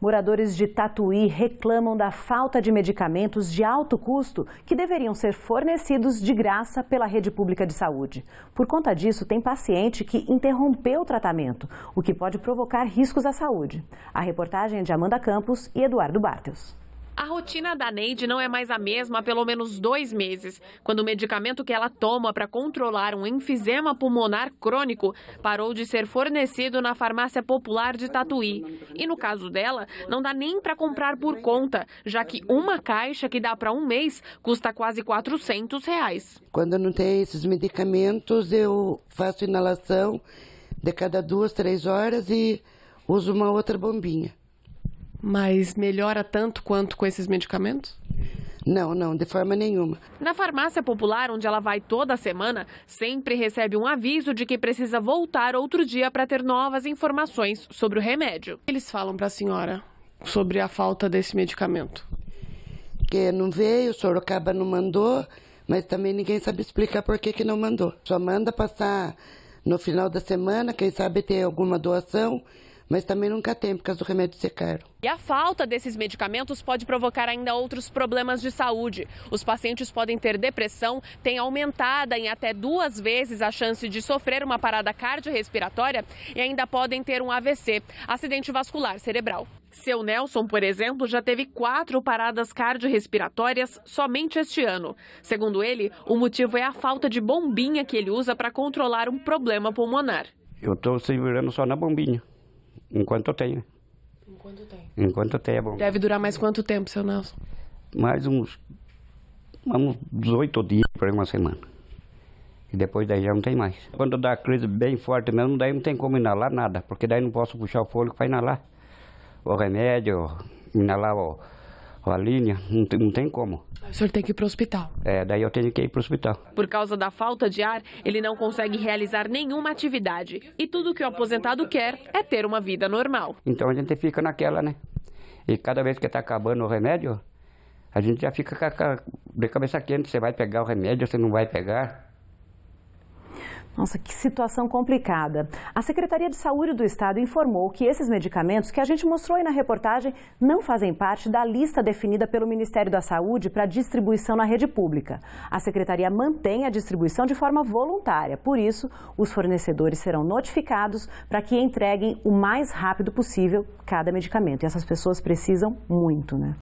Moradores de Tatuí reclamam da falta de medicamentos de alto custo que deveriam ser fornecidos de graça pela rede pública de saúde. Por conta disso, tem paciente que interrompeu o tratamento, o que pode provocar riscos à saúde. A reportagem é de Amanda Campos e Eduardo Bartels. A rotina da Neide não é mais a mesma há pelo menos dois meses, quando o medicamento que ela toma para controlar um enfisema pulmonar crônico parou de ser fornecido na farmácia popular de Tatuí. E no caso dela, não dá nem para comprar por conta, já que uma caixa que dá para um mês custa quase 400 reais. Quando não tem esses medicamentos, eu faço inalação de cada duas, três horas e uso uma outra bombinha. Mas melhora tanto quanto com esses medicamentos? Não, não, de forma nenhuma. Na farmácia popular, onde ela vai toda semana, sempre recebe um aviso de que precisa voltar outro dia para ter novas informações sobre o remédio. Eles falam para a senhora sobre a falta desse medicamento. Que não veio, O Sorocaba não mandou, mas também ninguém sabe explicar por que, que não mandou. Só manda passar no final da semana, quem sabe ter alguma doação mas também nunca tem por causa do remédio ser caro. E a falta desses medicamentos pode provocar ainda outros problemas de saúde. Os pacientes podem ter depressão, tem aumentada em até duas vezes a chance de sofrer uma parada cardiorrespiratória e ainda podem ter um AVC, acidente vascular cerebral. Seu Nelson, por exemplo, já teve quatro paradas cardiorrespiratórias somente este ano. Segundo ele, o motivo é a falta de bombinha que ele usa para controlar um problema pulmonar. Eu estou segurando só na bombinha enquanto eu tenho. Enquanto tem. Enquanto tem, é bom. Deve durar mais quanto tempo, seu Nelson? Mais uns, uns 18 dias para uma semana. E depois daí já não tem mais. Quando dá crise bem forte mesmo, daí não tem como inalar nada, porque daí não posso puxar o fôlego para inalar o remédio, inalar o linha não tem, não tem como. O senhor tem que ir para o hospital. É, daí eu tenho que ir para o hospital. Por causa da falta de ar, ele não consegue realizar nenhuma atividade. E tudo que o aposentado quer é ter uma vida normal. Então a gente fica naquela, né? E cada vez que está acabando o remédio, a gente já fica de cabeça quente. Você vai pegar o remédio, você não vai pegar. Nossa, que situação complicada. A Secretaria de Saúde do Estado informou que esses medicamentos que a gente mostrou aí na reportagem não fazem parte da lista definida pelo Ministério da Saúde para distribuição na rede pública. A Secretaria mantém a distribuição de forma voluntária, por isso, os fornecedores serão notificados para que entreguem o mais rápido possível cada medicamento. E essas pessoas precisam muito, né?